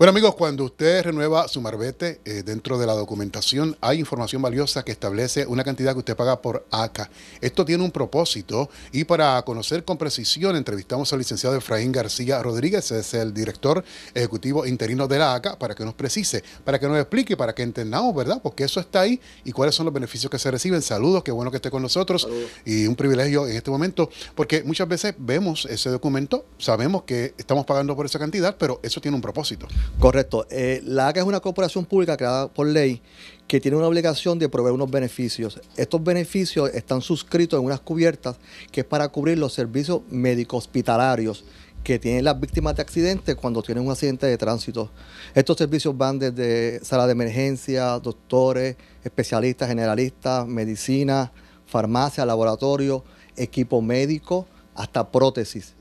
Bueno amigos, cuando usted renueva su marbete, eh, dentro de la documentación hay información valiosa que establece una cantidad que usted paga por ACA. Esto tiene un propósito y para conocer con precisión entrevistamos al licenciado Efraín García Rodríguez, es el director ejecutivo interino de la ACA, para que nos precise, para que nos explique, para que entendamos, ¿verdad? Porque eso está ahí y cuáles son los beneficios que se reciben. Saludos, qué bueno que esté con nosotros y un privilegio en este momento, porque muchas veces vemos ese documento, sabemos que estamos pagando por esa cantidad, pero eso tiene un propósito. Correcto. Eh, la ACA es una corporación pública creada por ley que tiene una obligación de proveer unos beneficios. Estos beneficios están suscritos en unas cubiertas que es para cubrir los servicios médico-hospitalarios que tienen las víctimas de accidentes cuando tienen un accidente de tránsito. Estos servicios van desde sala de emergencia, doctores, especialistas, generalistas, medicina, farmacia, laboratorio, equipo médico, hasta prótesis.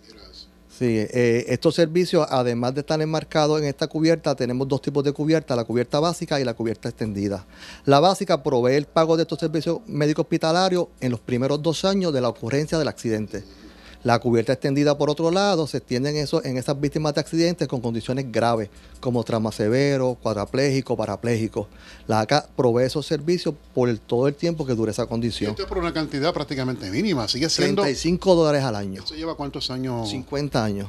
Sí, eh, estos servicios, además de estar enmarcados en esta cubierta, tenemos dos tipos de cubierta, la cubierta básica y la cubierta extendida. La básica provee el pago de estos servicios médicos hospitalarios en los primeros dos años de la ocurrencia del accidente. La cubierta extendida por otro lado se extiende en, en esas víctimas de accidentes con condiciones graves como trauma severo, cuadraplégico, parapléjico. La ACA provee esos servicios por todo el tiempo que dure esa condición. Esto es por una cantidad prácticamente mínima, sigue siendo... 35 dólares al año. ¿Eso lleva cuántos años? 50 años.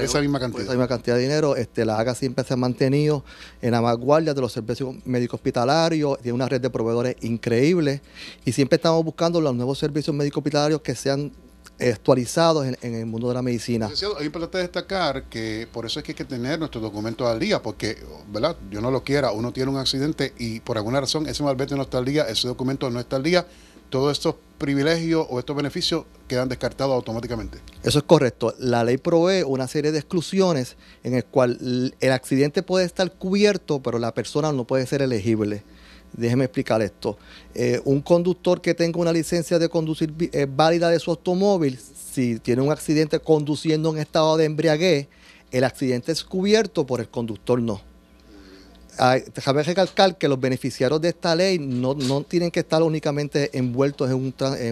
esa misma cantidad. esa misma cantidad de dinero. Este, la ACA siempre se ha mantenido en la vanguardia de los servicios médicos hospitalarios, tiene una red de proveedores increíble y siempre estamos buscando los nuevos servicios médicos hospitalarios que sean actualizados en, el mundo de la medicina. Es importante destacar que por eso es que hay que tener nuestros documentos al día, porque, ¿verdad? Yo no lo quiera, uno tiene un accidente y por alguna razón ese malvete no está al día, ese documento no está al día, todos estos privilegios o estos beneficios quedan descartados automáticamente. Eso es correcto. La ley provee una serie de exclusiones en el cual el accidente puede estar cubierto, pero la persona no puede ser elegible. Déjeme explicar esto. Eh, un conductor que tenga una licencia de conducir eh, válida de su automóvil, si tiene un accidente conduciendo en estado de embriaguez, el accidente es cubierto por el conductor no. Cabe recalcar que los beneficiarios de esta ley no, tienen que estar únicamente envueltos en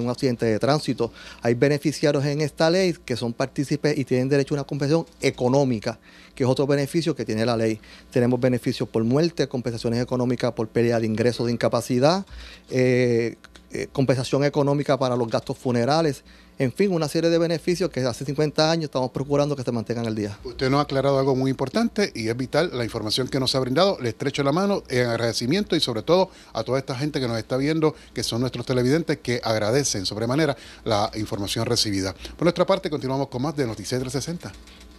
un, accidente de tránsito. Hay beneficiarios en esta ley que son partícipes y tienen derecho a una compensación económica, que es otro beneficio que tiene la ley. Tenemos beneficios por muerte, compensaciones económicas por pérdida de ingresos de incapacidad, eh, eh, compensación económica para los gastos funerales, en fin, una serie de beneficios que hace 50 años estamos procurando que se mantengan al día. Usted nos ha aclarado algo muy importante y es vital la información que nos ha brindado. Le estrecho la mano en agradecimiento y sobre todo a toda esta gente que nos está viendo, que son nuestros televidentes, que agradecen sobremanera la información recibida. Por nuestra parte, continuamos con más de Noticias 360.